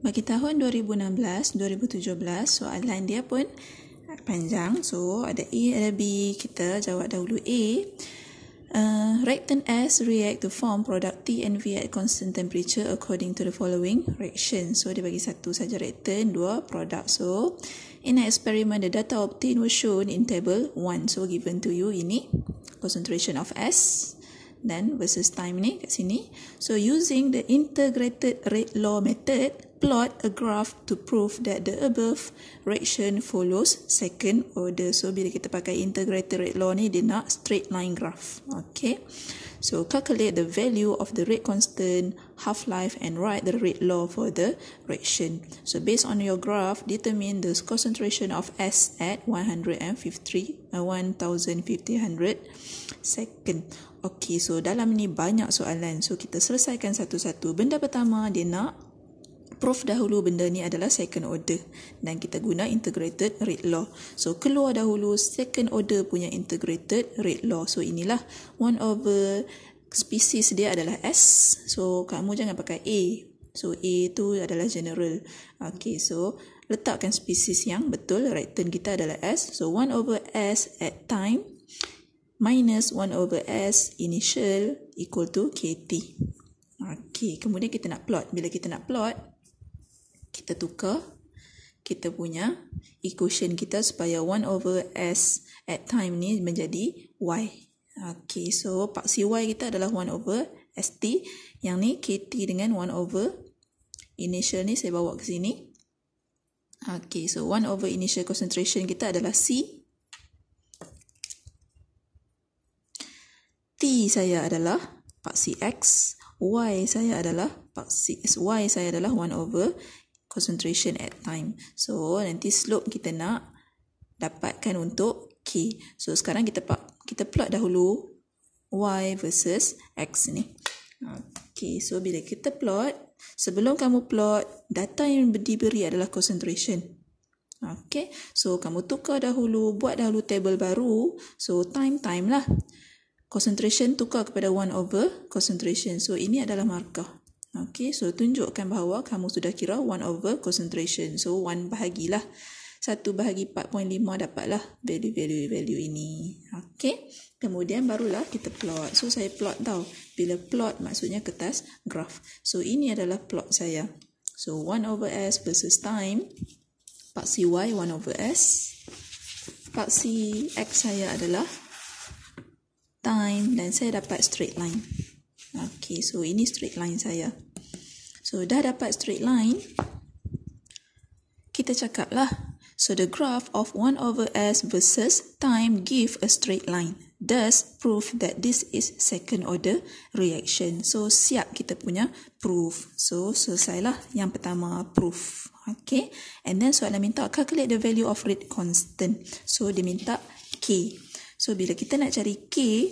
Bagi tahun 2016-2017, soalan dia pun panjang. So, ada A, ada B. Kita jawab dahulu A. Uh, reactant S react to form product T and V at constant temperature according to the following reaction. So, dia bagi satu saja reactant, dua produk So, in an experiment, the data obtained was shown in table 1. So, given to you ini concentration of S dan versus time ni kat sini. So using the integrated rate law method, plot a graph to prove that the above reaction follows second order. So bila kita pakai integrated rate law ni, dia nak straight line graph. Okay. So calculate the value of the rate constant, half-life, and write the rate law for the reaction. So based on your graph, determine the concentration of S at 1,500 uh, second. Okay, so dalam ni banyak soalan. So kita selesaikan satu-satu. Benda pertama dia nak prove dahulu benda ni adalah second order dan kita guna integrated rate law. So keluar dahulu second order punya integrated rate law. So inilah one over species dia adalah S. So kamu jangan pakai A. So A tu adalah general. Okay so letakkan species yang betul right turn kita adalah S. So 1 over S at time minus 1 over S initial equal to KT. Okay, kemudian kita nak plot. Bila kita nak plot, kita tukar kita punya equation kita supaya 1 over s at time ni menjadi y. Okay, so paksi y kita adalah 1 over st. Yang ni kt dengan 1 over initial ni saya bawa ke sini. Okay, so 1 over initial concentration kita adalah c. T saya adalah paksi x. Y saya adalah paksi y saya adalah 1 over concentration at time. So nanti slope kita nak dapatkan untuk k. So sekarang kita pak kita plot dahulu y versus x ni. Okay, so bila kita plot, sebelum kamu plot, data yang diberi adalah concentration. Okay, so kamu tukar dahulu, buat dahulu table baru. So time time lah. Concentration tukar kepada 1 over concentration. So ini adalah markah. Okay, so tunjukkan bahawa kamu sudah kira 1 over concentration. So, 1 bahagilah. 1 bahagi 4.5 dapatlah value-value-value ini. Okay, kemudian barulah kita plot. So, saya plot tau. Bila plot, maksudnya kertas graph. So, ini adalah plot saya. So, 1 over S versus time. Paksi Y 1 over S. Paksi X saya adalah time dan saya dapat straight line. Okay, so ini straight line saya. So, dah dapat straight line. Kita cakap lah. So, the graph of 1 over s versus time give a straight line. Thus, prove that this is second order reaction. So, siap kita punya proof. So, selesailah yang pertama proof. Okay. And then, soalan minta calculate the value of rate constant. So, dia minta K. So, bila kita nak cari K,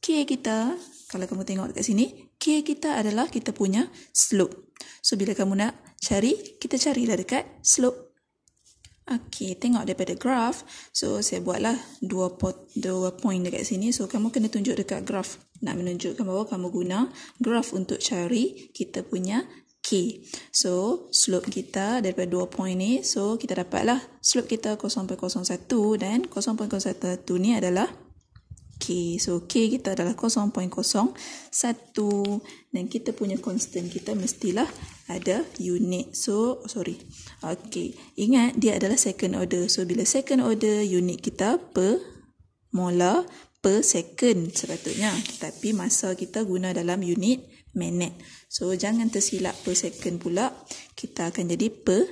K kita kalau kamu tengok dekat sini, K kita adalah kita punya slope. So, bila kamu nak cari, kita carilah dekat slope. Okay, tengok daripada graph. So, saya buatlah dua, pot, dua point dekat sini. So, kamu kena tunjuk dekat graph. Nak menunjukkan bahawa kamu guna graph untuk cari kita punya K. So, slope kita daripada dua point ni. So, kita dapatlah slope kita 0.01 dan 0.01 ni adalah 0.01. K. So K kita adalah 0.01 dan kita punya constant kita mestilah ada unit. So sorry. Okay. Ingat dia adalah second order. So bila second order unit kita per molar per second sepatutnya. Tetapi masa kita guna dalam unit minit. So jangan tersilap per second pula. Kita akan jadi per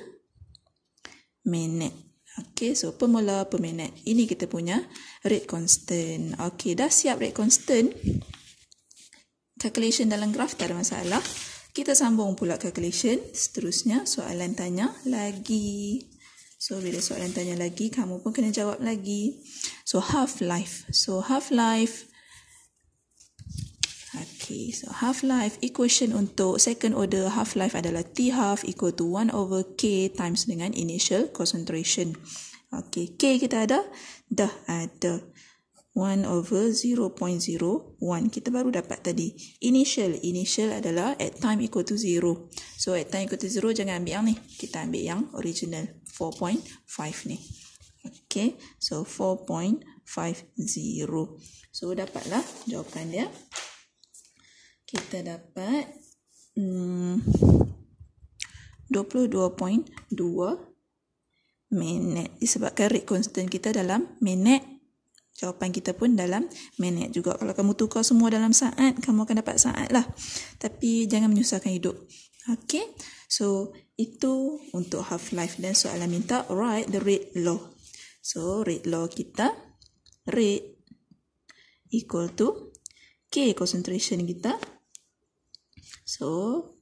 minit. Okay, so pemula peminat. Ini kita punya rate constant. Okay, dah siap rate constant. Calculation dalam graf tak ada masalah. Kita sambung pula calculation. Seterusnya, soalan tanya lagi. So, bila soalan tanya lagi, kamu pun kena jawab lagi. So, half life. So, half life. Okay, so half-life equation untuk second order half-life adalah T half equal to 1 over K times dengan initial concentration. Okay, K kita ada? Dah ada. 1 over 0.01. Kita baru dapat tadi. Initial. Initial adalah at time equal to 0. So, at time equal to 0, jangan ambil yang ni. Kita ambil yang original. 4.5 ni. Okay. So, 4.50. So, dapatlah jawapan dia kita dapat hmm, 22.2 minit disebabkan rate constant kita dalam minit jawapan kita pun dalam minit juga kalau kamu tukar semua dalam saat kamu akan dapat saat lah tapi jangan menyusahkan hidup Okay, so itu untuk half-life dan soalan minta write the rate law. So rate law kita, rate equal to K concentration kita, So,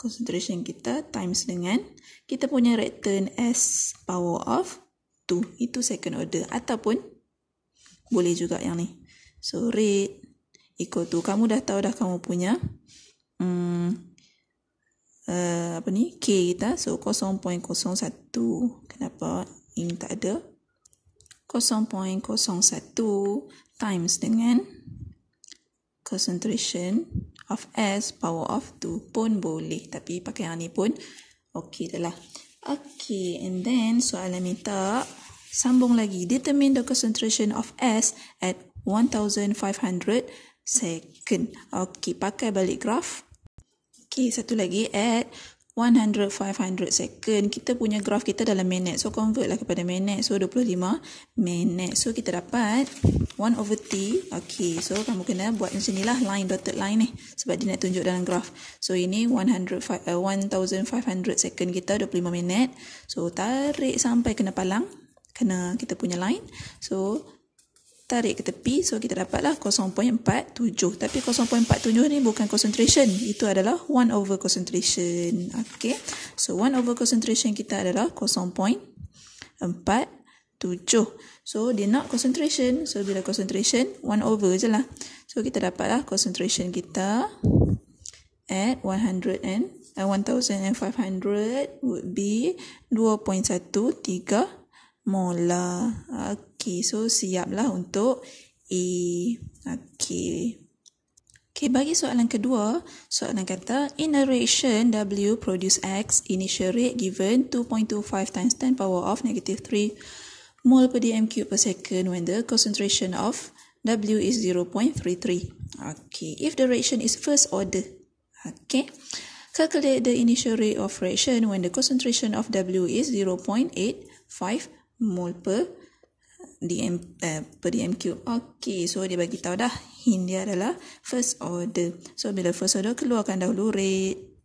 concentration kita times dengan kita punya return S power of 2. Itu second order. Ataupun boleh juga yang ni. So, rate equal to. Kamu dah tahu dah kamu punya hmm, uh, apa ni K kita. So, 0.01. Kenapa? Ini tak ada. 0.01 times dengan concentration of S power of 2 pun boleh tapi pakai yang ni pun okey dah lah okey and then soalan minta sambung lagi determine the concentration of S at 1500 second okey pakai balik graf okey satu lagi at 100, 500 second. Kita punya graf kita dalam minit. So, convert lah kepada minit. So, 25 minit. So, kita dapat 1 over T. Okay. So, kamu kena buat macam ni lah. Line, dotted line ni. Sebab dia nak tunjuk dalam graph. So, ini 100, 1,500 eh, second kita. 25 minit. So, tarik sampai kena palang. Kena kita punya line. So, tarik ke tepi so kita dapatlah 0.47 tapi 0.47 ni bukan concentration itu adalah 1 over concentration okay so 1 over concentration kita adalah 0.47 so dia nak concentration so bila concentration 1 over je lah so kita dapatlah concentration kita at 100 and uh, eh, 1500 would be 2.13 Mola. Okay, so siaplah untuk A. Okay. Okay, bagi soalan kedua, soalan kata, in a reaction, W produce X, initial rate given 2.25 times 10 power of negative 3 mole per dm cube per second when the concentration of W is 0.33. Okay, if the reaction is first order, okay, calculate the initial rate of reaction when the concentration of W is 0.85 mole per DM eh, per DM cube. Okey, so dia bagi tahu dah hin dia adalah first order. So bila first order keluarkan dahulu rate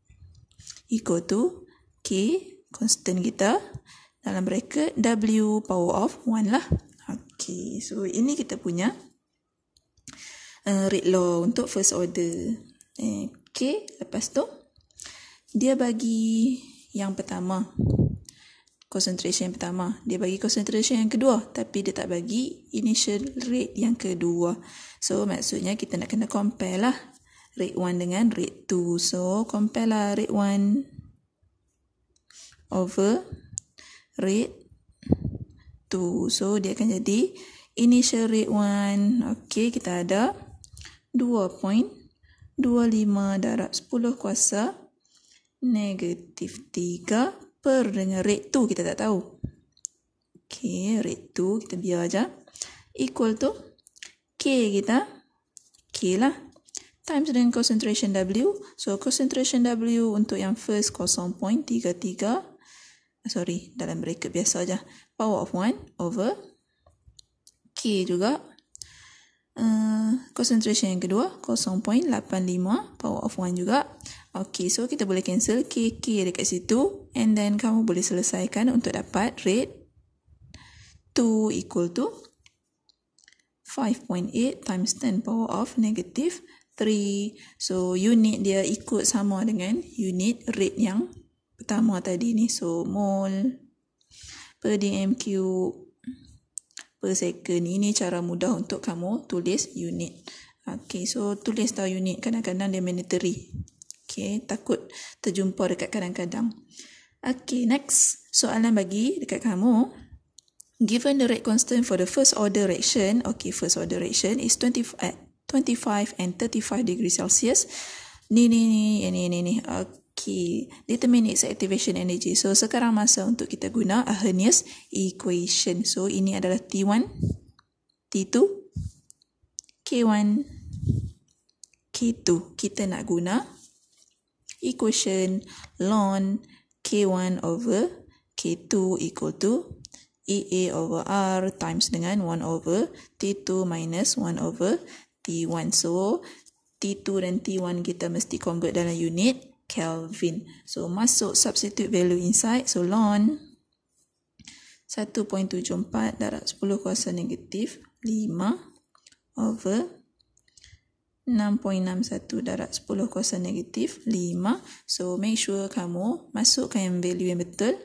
equal to K constant kita dalam mereka W power of 1 lah. Okey, so ini kita punya uh, rate law untuk first order. Okey, eh, lepas tu dia bagi yang pertama concentration yang pertama. Dia bagi concentration yang kedua tapi dia tak bagi initial rate yang kedua. So maksudnya kita nak kena compare lah rate 1 dengan rate 2. So compare lah rate 1 over rate 2. So dia akan jadi initial rate 1. Okay kita ada 2.25 darab 10 kuasa negatif per dengan rate tu kita tak tahu. Okay, rate tu kita biar aja Equal to K kita. K lah. Times dengan concentration W. So, concentration W untuk yang first 0.33. Sorry, dalam bracket biasa aja Power of 1 over K juga. Uh, concentration yang kedua 0.85 power of 1 juga. Okay, so kita boleh cancel KK dekat situ and then kamu boleh selesaikan untuk dapat rate 2 equal to 5.8 times 10 power of negative 3. So, unit dia ikut sama dengan unit rate yang pertama tadi ni. So, mol per dm cube per second. Ini cara mudah untuk kamu tulis unit. Okay, so tulis tau unit. Kadang-kadang dia mandatory. Okay, takut terjumpa dekat kadang-kadang. Okay, next soalan bagi dekat kamu. Given the rate constant for the first order reaction, okay, first order reaction is 20, at 25 and 35 degrees Celsius. Ni, ni, ni, eh, ni, ni, ni. Okay, determine its activation energy. So, sekarang masa untuk kita guna Arrhenius equation. So, ini adalah T1, T2, K1, K2. Kita nak guna equation ln k1 over k2 equal to EA over R times dengan 1 over T2 minus 1 over T1. So, T2 dan T1 kita mesti convert dalam unit Kelvin. So, masuk substitute value inside. So, ln 1.74 darab 10 kuasa negatif 5 over 6.61 darab 10 kuasa negatif 5. So make sure kamu masukkan yang value yang betul.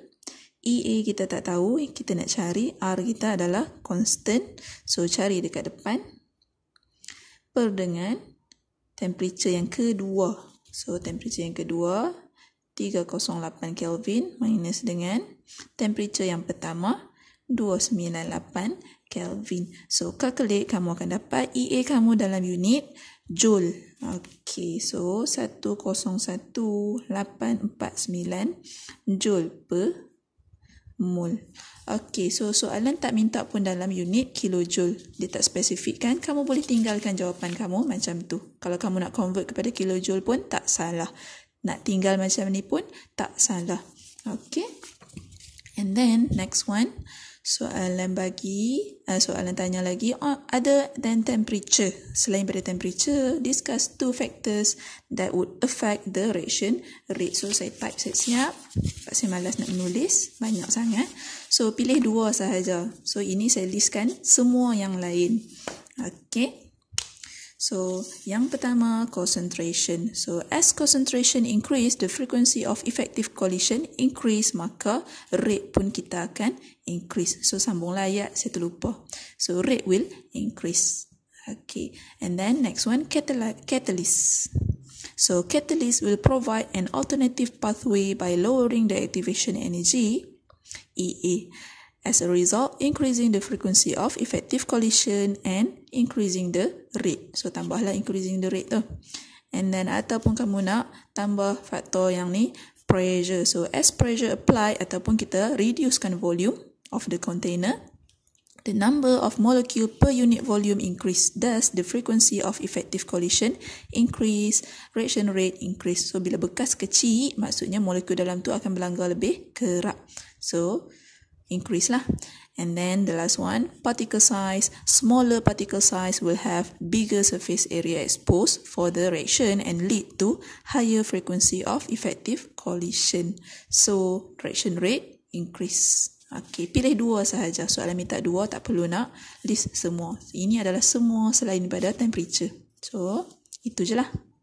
EA kita tak tahu, kita nak cari. R kita adalah constant. So cari dekat depan. Per dengan temperature yang kedua. So temperature yang kedua 308 Kelvin minus dengan temperature yang pertama 298 Kelvin. So calculate kamu akan dapat EA kamu dalam unit Joule. Okey, so 101849 Joule per mol. Okey, so soalan tak minta pun dalam unit kilojoule. Dia tak spesifikkan. Kamu boleh tinggalkan jawapan kamu macam tu. Kalau kamu nak convert kepada kilojoule pun tak salah. Nak tinggal macam ni pun tak salah. Okey. And then next one soalan bagi uh, soalan tanya lagi other than temperature selain pada temperature discuss two factors that would affect the reaction rate so saya type saya siap. sebab saya malas nak menulis banyak sangat so pilih dua sahaja so ini saya listkan semua yang lain okay So, yang pertama, concentration. So, as concentration increase, the frequency of effective collision increase, maka rate pun kita akan increase. So, sambunglah ya, saya terlupa. So, rate will increase. Okay, and then next one, catal- catalyst. So, catalyst will provide an alternative pathway by lowering the activation energy, EA as a result increasing the frequency of effective collision and increasing the rate. So tambahlah increasing the rate tu. And then ataupun kamu nak tambah faktor yang ni pressure. So as pressure apply ataupun kita reducekan volume of the container, the number of molecule per unit volume increase. Thus the frequency of effective collision increase, reaction rate increase. So bila bekas kecil, maksudnya molekul dalam tu akan berlanggar lebih kerap. So increase lah. And then the last one, particle size. Smaller particle size will have bigger surface area exposed for the reaction and lead to higher frequency of effective collision. So, reaction rate increase. Okay, pilih dua sahaja. Soalan minta dua, tak perlu nak list semua. Ini adalah semua selain daripada temperature. So, itu je lah.